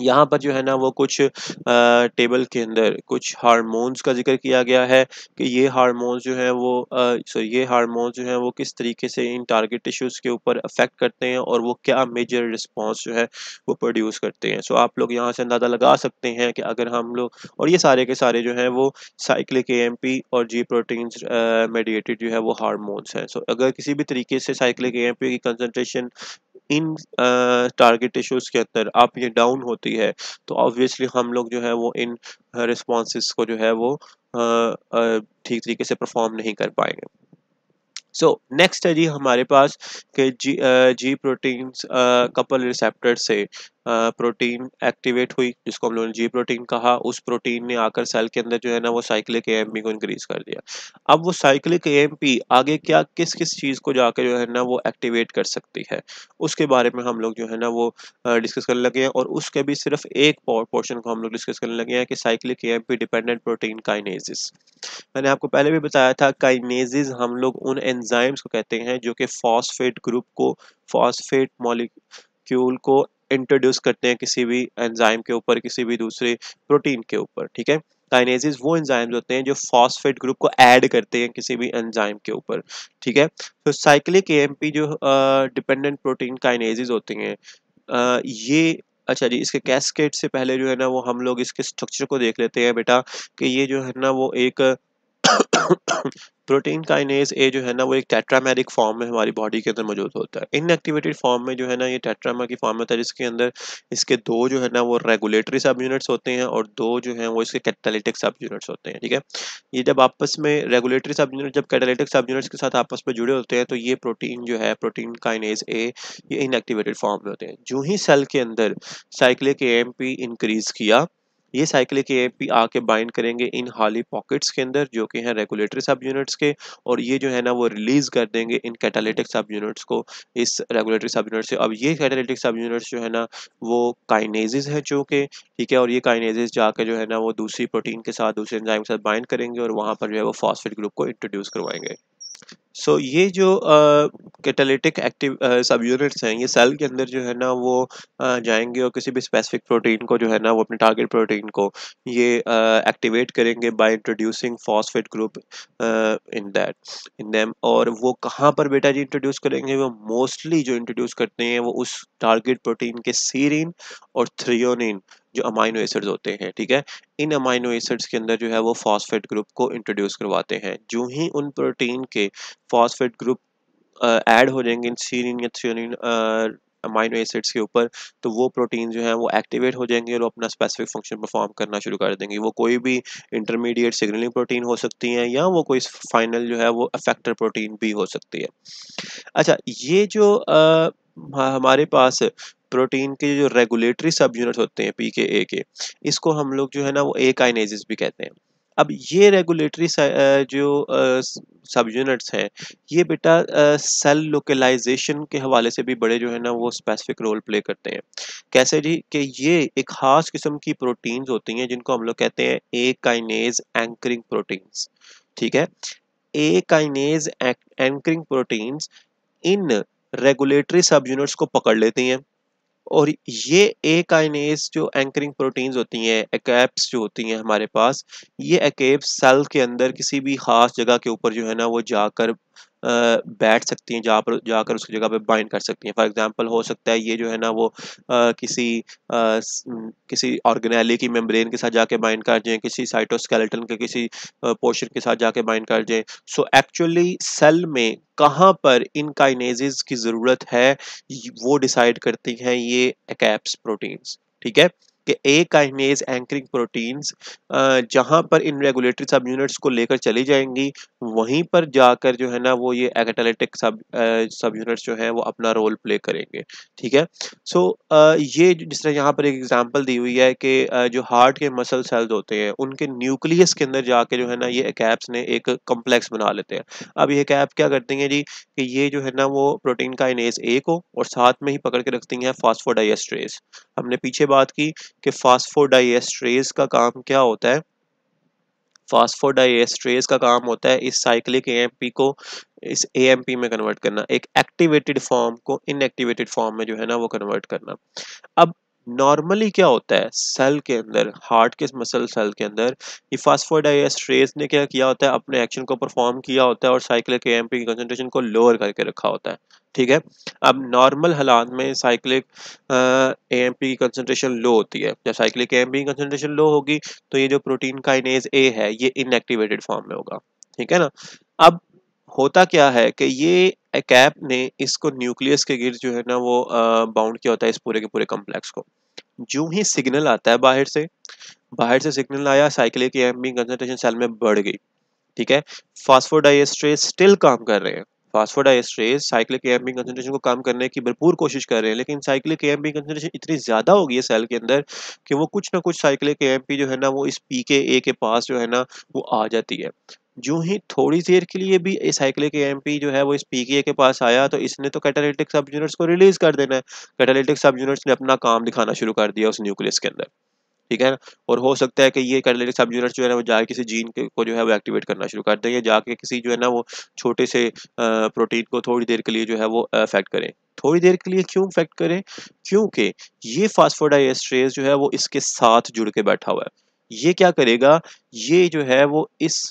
यहाँ पर जो है ना वो कुछ आ, टेबल के अंदर कुछ हारमोन्स का जिक्र किया गया है कि ये हारमोन्स जो है वो सॉरी ये हारमोन्स जो है वो किस तरीके से इन टारगेट टिश्यूज़ के ऊपर अफेक्ट करते हैं और वो क्या मेजर रिस्पॉन्स जो है वो प्रोड्यूस करते हैं सो आप लोग यहाँ से अंदाज़ा लगा सकते हैं कि अगर हम लोग और ये सारे के सारे जो हैं वो साइक्लिक ए और जी प्रोटीन्स मेडिएटेड जो है वो हारमोन्स हैं सो अगर किसी भी तरीके से साइक्लिक ए की कंसनट्रेशन इन टारगेट इशूज़ के अंदर आप ये डाउन होती है तो ऑब्वियसली हम लोग जो है वो इन रिस्पॉन्स को जो है वो ठीक तरीके से परफॉर्म नहीं कर पाएंगे सो so, नेक्स्ट है जी हमारे पास के G G proteins couple receptor से प्रोटीन एक्टिवेट हुई जिसको हम लोगों ने जी प्रोटीन कहा उस प्रोटीन ने आकर सेल के अंदर जो है ना वो साइक्लिक एएमपी को इंक्रीज कर दिया अब वो साइक्लिक एएमपी आगे क्या किस किस चीज़ को जाकर जो है ना वो एक्टिवेट कर सकती है उसके बारे में हम लोग जो है ना वो डिस्कस करने लगे हैं और उसके भी सिर्फ एक पोर्शन को हम लोग डिस्कस करने लगे हैं कि cyclic AMP dependent protein kinases मैंने आपको पहले भी बताया था काइनेजिस हम लोग उन एनजाइम्स को कहते हैं जो कि फॉस्फेट ग्रुप को फॉस्फेट मॉलिक क्यूल को इंट्रोड्यूस करते हैं किसी भी एंजाइम के ऊपर किसी भी दूसरे प्रोटीन के ऊपर ठीक है काइनेजेस वो एंजाइम होते हैं जो फॉस्फेट ग्रुप को ऐड करते हैं किसी भी एंजाइम के ऊपर ठीक है तो साइक्लिक ए जो डिपेंडेंट प्रोटीन काइनेजेस होती हैं ये अच्छा जी इसके कैस्केट से पहले जो है ना वो हम लोग इसके स्ट्रक्चर को देख लेते हैं बेटा कि ये जो है ना वो एक प्रोटीन काइनेज ए जो है ना वो एक टेट्रामेरिक फॉर्म में हमारी बॉडी के अंदर मौजूद होता है इनएक्टिवेटेड फॉर्म में जो है ना ये टेट्रामा की फॉर्म होता है जिसके अंदर इसके दो जो है ना वो रेगुलेटरी सब यूनिट्स होते हैं और दो जो है वो इसके कैटालिटिक सब यूनिट्स होते हैं ठीक है ये जब आपस में रेगुलेटरी सब यूनिट जब कैटालिटिक सब यूनिट्स के साथ आपस में जुड़े होते हैं तो ये प्रोटीन जो है प्रोटीन काइनेज ए ये इनएक्टिवेटेड फॉर्म में होते हैं जो ही सेल के अंदर साइक्लिक ए इंक्रीज किया ये साइक्लिक ए आके बाइंड करेंगे इन हाली पॉकेट्स के अंदर जो कि हैं रेगुलेटरी सब यूनिट्स के और ये जो है ना वो रिलीज कर देंगे इन कैटालिटिक सब यूनिट्स को इस रेगुलेटरी सब यूनिट से अब ये कैटालिटिक सब यूनिट्स जो है ना वो काइनेजेस है जो कि ठीक है और ये काइनेजेस जाके जो है ना वो दूसरी प्रोटीन के साथ दूसरे एंजाइम के साथ बाइंड करेंगे और वहाँ पर जो है वो फॉस्फेट ग्रुप को इंट्रोड्यूस करवाएंगे सो so, ये जो कैटालिटिक एक्टिव सब यूनिट्स हैं ये सेल के अंदर जो है ना वो uh, जाएंगे और किसी भी स्पेसिफिक प्रोटीन को जो है ना वो अपने टारगेट प्रोटीन को ये एक्टिवेट uh, करेंगे by introducing phosphate group in that in them और वो कहाँ पर बेटा जी इंट्रोड्यूस करेंगे वो मोस्टली जो इंट्रोड्यूस करते हैं वो उस टारगेट प्रोटीन के सीरिन और थ्रियोनिन जो अमाइनो एसिड्स होते हैं ठीक है इन अमाइनो एसिड्स के अंदर जो है वो फॉस्फेट ग्रुप को इंट्रोड्यूस करवाते हैं जो ही उन प्रोटीन के फॉस्फेट ग्रुप ऐड हो जाएंगे इन सीरिन या थ्रियोनिन अमाइनो एसिड्स के ऊपर तो वो प्रोटीन जो है वो एक्टिवेट हो जाएंगे और अपना स्पेसिफिक फंक्शन परफॉर्म करना शुरू कर देंगे वो कोई भी इंटरमीडिएट सिग्नलिंग प्रोटीन हो सकती है या वो कोई फाइनल जो है वो अफेक्टर प्रोटीन भी हो सकती है अच्छा ये जो आ, हमारे पास प्रोटीन के जो रेगुलेटरी सब यूनिट होते हैं पी के ए के इसको हम लोग जो है ना वो ए काइनेजिस भी कहते हैं अब ये रेगुलेटरी जो सब यूनिट्स हैं ये बेटा सेल लोकलाइजेशन के हवाले से भी बड़े जो है ना वो स्पेसिफिक रोल प्ले करते हैं कैसे जी कि ये एक ख़ास किस्म की प्रोटीन्स होती हैं जिनको हम लोग कहते हैं ए काइनेज एंकरिंग प्रोटीन्स ठीक है ए काइनेज एंकरिंग प्रोटीन्स इन रेगुलेटरी सब यूनिट्स को पकड़ लेती हैं और ये ए काइनेस जो एंकरिंग प्रोटीन्स होती हैं एकेप्स जो होती हैं हमारे पास ये एकेप्स सेल के अंदर किसी भी खास जगह के ऊपर जो है ना वो जाकर बैठ सकती हैं जहाँ पर जाकर उसकी जगह पर बाइंड कर सकती हैं फॉर एग्जांपल हो सकता है ये जो है ना वो आ, किसी आ, किसी ऑर्गेनैली की मेम्ब्रेन के साथ जाके बाइंड कर जाएँ किसी साइटोस्केलेटन के किसी पोर्शन के साथ जाके बाइंड कर जाएँ सो एक्चुअली सेल में कहाँ पर इन काइनेजेस की ज़रूरत है वो डिसाइड करती हैं ये एकेप्स प्रोटीन्स ठीक है कि एक आइमेज एंकरिंग प्रोटीन्स जहाँ पर इन रेगुलेटरी सब यूनिट्स को लेकर चली जाएंगी वहीं पर जाकर जो है ना वो ये एकेटालिटिक सब सब यूनिट्स जो है वो अपना रोल प्ले करेंगे ठीक है सो so, ये जिस तरह यहाँ पर एक एग्जाम्पल दी हुई है कि जो हार्ट के मसल सेल्स होते हैं उनके न्यूक्लियस के अंदर जाके जो है ना ये कैप्स ने एक कम्प्लेक्स बना लेते हैं अब ये कैप क्या करती हैं जी कि ये जो है ना वो प्रोटीन का इनेज ए को और साथ में ही पकड़ के रखती हैं फास्फोडाइस्ट्रेस हमने पीछे बात की कि फास्फोडाइएस्ट्रेज का काम क्या होता है फास्फोडाइएस्ट्रेज का काम होता है इस साइक्लिक एएमपी को इस एएमपी में कन्वर्ट करना एक एक्टिवेटेड फॉर्म को इनएक्टिवेटेड फॉर्म में जो है ना वो कन्वर्ट करना अब नॉर्मली क्या होता है सेल के अंदर हार्ट के मसल सेल के अंदर ये फास्फोडाइएस्ट्रेज ने क्या किया होता है अपने एक्शन को परफॉर्म किया होता है और साइक्लिक एएमपी की कंसंट्रेशन को लोअर करके रखा होता है ठीक है अब नॉर्मल हालात में साइक्लिक ए एम पी की कंसनट्रेशन लो होती है जब साइक्लिक ए एम पी की कंसनट्रेशन लो होगी तो ये जो प्रोटीन का इनेज ए है ये इनएक्टिवेटेड फॉर्म में होगा ठीक है ना अब होता क्या है कि ये कैप ने इसको न्यूक्लियस के गिर जो है ना वो बाउंड किया होता है इस पूरे के पूरे कम्प्लेक्स को जो ही सिग्नल आता है बाहर से बाहर से सिग्नल आया cyclic A M P concentration cell में बढ़ गई ठीक है फास्फोडाइएस्ट्रेज स्टिल काम कर रहे हैं फास्फोडाइस्ट्रेज साइक्लिक एएमपी कंसंट्रेशन को कम करने की भरपूर कोशिश कर रहे हैं लेकिन साइक्लिक एएमपी कंसंट्रेशन इतनी ज़्यादा हो गई है सेल के अंदर कि वो कुछ ना कुछ साइक्लिक एएमपी जो है ना वो इस पी के ए के पास जो है ना वो आ जाती है जो ही थोड़ी देर के लिए भी इस साइक्लिक एएमपी जो है वो इस पीके के पास आया तो इसने तो कैटालिटिक सब यूनिट्स को रिलीज कर देना है कैटालिटिक सब यूनिट्स ने अपना काम दिखाना शुरू कर दिया उस न्यूक्लियस के अंदर ठीक है और हो सकता है कि ये कैटालिटिक सब यूनिट जो है ना वो जाए किसी जीन के को जो है वो एक्टिवेट करना शुरू कर दें या जाके किसी जो है ना वो छोटे से प्रोटीन को थोड़ी देर के लिए जो है वो अफेक्ट करें थोड़ी देर के लिए क्यों अफेक्ट करें क्योंकि ये फास्फोडाइस्ट्रेस जो है वो इसके साथ जुड़ के बैठा हुआ है ये क्या करेगा ये जो है वो इस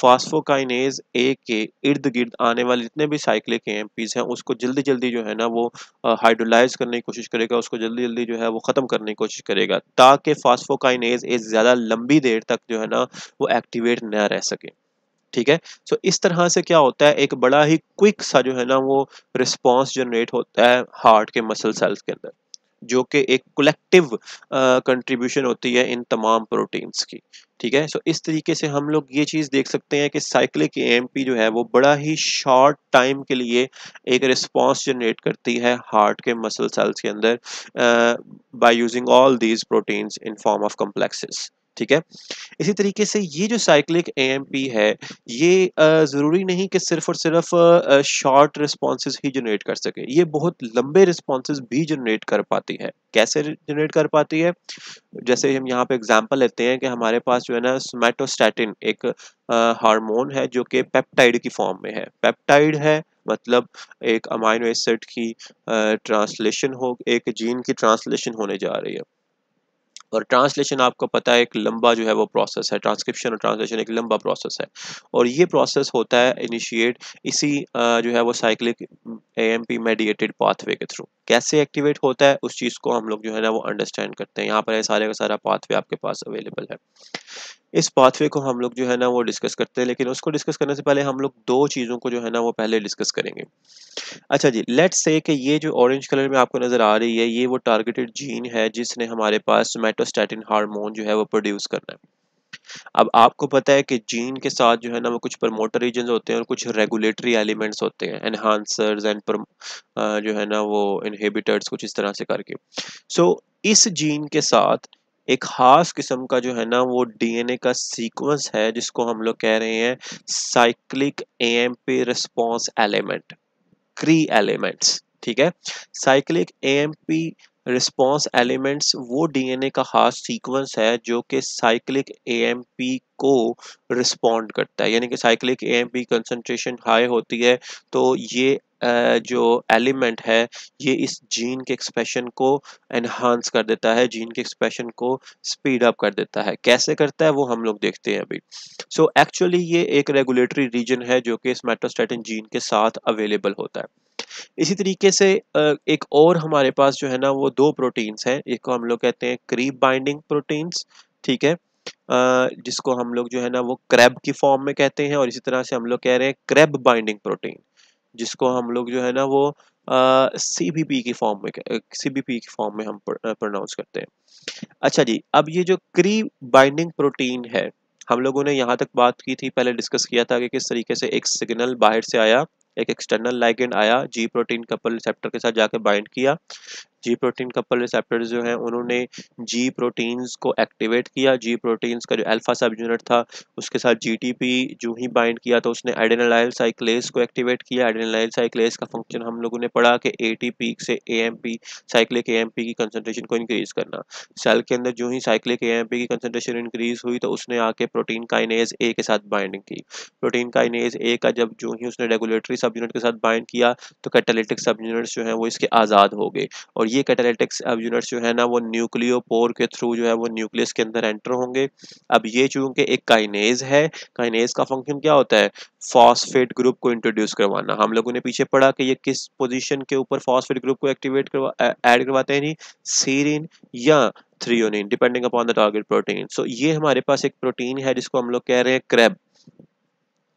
फॉस्फोकाइनेज ए के इर्द गिर्द आने वाले जितने भी साइक्लिक एम हैं उसको जल्दी जल्दी जो है ना वो हाइड्रोलाइज करने की कोशिश करेगा उसको जल्दी जल्दी जो है वो ख़त्म करने की कोशिश करेगा ताकि फॉस्फोकाइनेज ए ज़्यादा लंबी देर तक जो है ना वो एक्टिवेट ना रह सके ठीक है सो so, इस तरह से क्या होता है एक बड़ा ही क्विक सा जो है ना वो रिस्पॉन्स जनरेट होता है हार्ट के मसल सेल्स के अंदर जो कि एक कलेक्टिव कंट्रीब्यूशन होती है इन तमाम प्रोटीन्स की ठीक है सो so, इस तरीके से हम लोग ये चीज़ देख सकते हैं कि साइक्लिक एएमपी जो है वो बड़ा ही शॉर्ट टाइम के लिए एक रिस्पांस जनरेट करती है हार्ट के मसल सेल्स के अंदर by using all these proteins in form of complexes ठीक है इसी तरीके से ये जो साइक्लिक ए है ये ज़रूरी नहीं कि सिर्फ और सिर्फ शॉर्ट रिस्पॉन्स ही जनरेट कर सके ये बहुत लंबे रिस्पॉन्स भी जनरेट कर पाती है कैसे जनरेट कर पाती है जैसे हम यहाँ पे एग्जांपल लेते हैं कि हमारे पास जो है ना सोमेटोस्टैटिन एक हार्मोन है जो कि पेप्टाइड की फॉर्म में है पेप्टाइड है मतलब एक अमाइनो एसिड की ट्रांसलेशन हो एक जीन की ट्रांसलेशन होने जा रही है और ट्रांसलेशन आपको पता है एक लंबा जो है वो प्रोसेस है ट्रांसक्रिप्शन और ट्रांसलेशन एक लंबा प्रोसेस है और ये प्रोसेस होता है इनिशिएट इसी जो है वो साइक्लिक एएमपी मेडिएटेड पाथवे के थ्रू कैसे एक्टिवेट होता है उस चीज़ को हम लोग जो है ना वो अंडरस्टैंड करते हैं यहाँ पर है सारे का सारा पाथवे आपके पास अवेलेबल है इस पाथवे को हम लोग जो है ना वो डिस्कस करते हैं लेकिन उसको डिस्कस करने से पहले हम लोग दो चीज़ों को जो है ना वो पहले डिस्कस करेंगे अच्छा जी लेट्स से कि ये जो ऑरेंज कलर में आपको नज़र आ रही है ये वो टारगेटेड जीन है जिसने हमारे पास सोमैटोस्टैटिन हार्मोन जो है वो प्रोड्यूस करना है अब आपको पता है कि जीन के साथ जो है ना वो कुछ प्रमोटर रीजन होते हैं और कुछ रेगुलेटरी एलिमेंट्स होते हैं एनहांसर्स एंड जो है ना वो इनहेबिटर्स कुछ इस तरह से करके सो so, इस जीन के साथ एक खास किस्म का जो है ना वो डीएनए का सीक्वेंस है जिसको हम लोग कह रहे हैं cyclic AMP response element CRE elements ठीक है साइक्लिक एएमपी रिस्पांस एलिमेंट्स वो डीएनए का खास सीक्वेंस है जो कि साइक्लिक एएमपी को रिस्पॉन्ड करता है यानी कि साइक्लिक एएमपी कंसंट्रेशन हाई होती है तो ये जो एलिमेंट है ये इस जीन के एक्सप्रेशन को एनहांस कर देता है जीन के एक्सप्रेशन को स्पीड अप कर देता है कैसे करता है वो हम लोग देखते हैं अभी सो so, एक्चुअली ये एक रेगुलेटरी रीजन है जो कि इस मेट्रोस्टेटिन जीन के साथ अवेलेबल होता है इसी तरीके से एक और हमारे पास जो है ना वो दो प्रोटीन्स हैं एक को हम लोग कहते हैं क्रीप बाइंडिंग प्रोटीन्स ठीक है जिसको हम लोग जो है ना वो क्रैब की फॉर्म में कहते हैं और इसी तरह से हम लोग कह रहे हैं क्रैब बाइंडिंग प्रोटीन जिसको हम लोग जो है ना वो सी बी पी की फॉर्म में सी बी पी की फॉर्म में हम प्रोनाउंस करते हैं अच्छा जी अब ये जो क्री बाइंडिंग प्रोटीन है हम लोगों ने यहाँ तक बात की थी पहले डिस्कस किया था कि किस तरीके से एक सिग्नल बाहर से आया एक एक्सटर्नल लाइगेंड आया जी प्रोटीन कपल रिसेप्टर के साथ जाकर बाइंड किया जी प्रोटीन कपल रिसेप्टर्स जो हैं उन्होंने जी प्रोटीन्स को एक्टिवेट किया जी प्रोटीन्स का जो अल्फा सब यूनिट था उसके साथ जीटीपी जो ही बाइंड किया तो उसने एडेनालाइल साइक्लेस को एक्टिवेट किया एडेनालाइल साइक्लेस का फंक्शन हम लोगों ने पढ़ा कि एटीपी से एएमपी साइक्लिक एएमपी की कंसनट्रेशन को इंक्रीज करना सेल के अंदर जो ही साइक्लिक एएमपी की कंसनट्रेशन इंक्रीज हुई तो उसने आके प्रोटीन काइनेज ए के साथ बाइंडिंग की प्रोटीन काइनेज ए का जब जो ही उसने रेगुलेटरी सब यूनिट के साथ बाइंड किया तो कैटेलिटिक सब यूनिट्स जो हैं वो इसके आज़ाद हो गए और ये कैटालिटिक्स अब यूनिट्स जो है ना वो न्यूक्लियो पोर के थ्रू जो है वो न्यूक्लियस के अंदर एंटर होंगे अब ये चूंकि एक काइनेज है काइनेज का फंक्शन क्या होता है फॉस्फेट ग्रुप को इंट्रोड्यूस करवाना हम लोगों ने पीछे पढ़ा कि ये किस पोजिशन के ऊपर फॉस्फेट ग्रुप को एक्टिवेट करवा एड करवाते हैं नहीं सीरिन या threonine depending upon the target protein so ये हमारे पास एक प्रोटीन है जिसको हम लोग कह रहे हैं क्रैब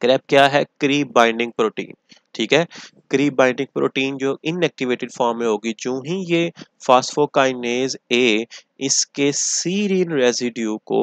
क्रैप क्या है क्री बाइंडिंग प्रोटीन ठीक है क्री बाइंडिंग प्रोटीन जो इनएक्टिवेटेड फॉर्म में होगी जो ही ये फास्फोकाइनेज ए इसके सीरीन रेजिड्यू को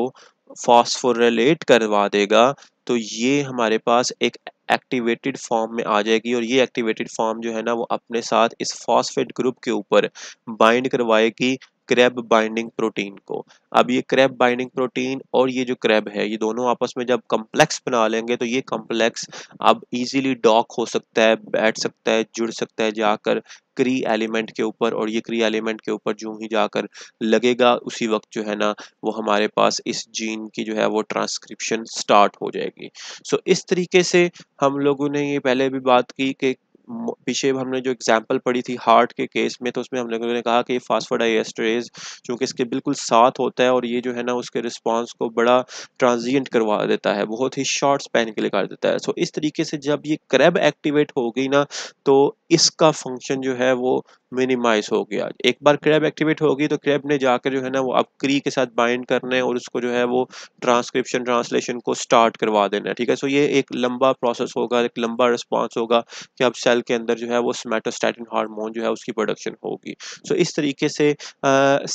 फॉस्फोरेलेट करवा देगा तो ये हमारे पास एक एक्टिवेटेड फॉर्म में आ जाएगी और ये एक्टिवेटेड फॉर्म जो है ना वो अपने साथ इस फॉस्फेट ग्रुप के ऊपर बाइंड करवाएगी क्रैब बाइंडिंग प्रोटीन को अब ये क्रैब बाइंडिंग प्रोटीन और ये जो क्रैब है ये दोनों आपस में जब कम्प्लेक्स बना लेंगे तो ये कम्प्लेक्स अब इजीली डॉक हो सकता है बैठ सकता है जुड़ सकता है जाकर क्री एलिमेंट के ऊपर और ये क्री एलिमेंट के ऊपर जो ही जाकर लगेगा उसी वक्त जो है ना वो हमारे पास इस जीन की जो है वो ट्रांसक्रिप्शन स्टार्ट हो जाएगी सो so, इस तरीके से हम लोगों ने ये पहले भी बात की कि पीछे हमने जो एग्जाम्पल पढ़ी थी हार्ट के केस में तो उसमें हम लोगों ने कहा कि फास्फोड एस्ट्रेज जो कि इसके बिल्कुल साथ होता है और ये जो है ना उसके रिस्पॉन्स को बड़ा ट्रांजिएंट करवा देता है बहुत ही शॉर्ट स्पैन के लिए कर देता है सो इस तरीके से जब ये क्रैब एक्टिवेट हो गई ना तो इसका फंक्शन जो है वो मिनिमाइज हो गया एक बार क्रैब एक्टिवेट होगी तो क्रैब ने जाकर जो है ना वो अब क्री के साथ बाइंड करना है और उसको जो है वो ट्रांसक्रिप्शन ट्रांसलेशन को स्टार्ट करवा देना है ठीक है सो ये एक लंबा प्रोसेस होगा एक लंबा रिस्पॉन्स होगा कि अब सेल के अंदर जो है वो स्मेटोस्टैटिन हारमोन जो है उसकी प्रोडक्शन होगी सो so, इस तरीके से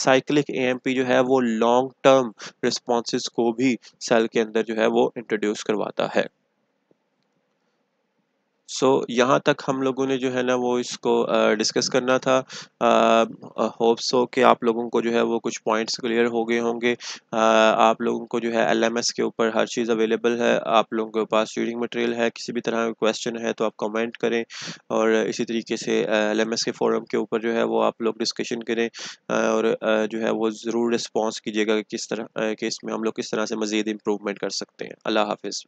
साइक्लिक ए जो है वो लॉन्ग टर्म रिस्पॉन्स को भी सेल के अंदर जो है वो इंट्रोड्यूस करवाता है सो so, यहाँ तक हम लोगों ने जो है ना वो इसको डिस्कस करना था होप सो कि आप लोगों को जो है वो कुछ पॉइंट्स क्लियर हो गए होंगे आप लोगों को जो है एलएमएस के ऊपर हर चीज़ अवेलेबल है आप लोगों के पास रीडिंग मटेरियल है किसी भी तरह का क्वेश्चन है तो आप कमेंट करें और इसी तरीके से एलएमएस के फोरम के ऊपर जो है वो आप लोग डिस्कशन करें और जो है वो ज़रूर रिस्पॉन्स कीजिएगा कि किस तरह कि इसमें हम लोग किस तरह से मज़ीद इम्प्रूवमेंट कर सकते हैं अल्लाह हाफिज़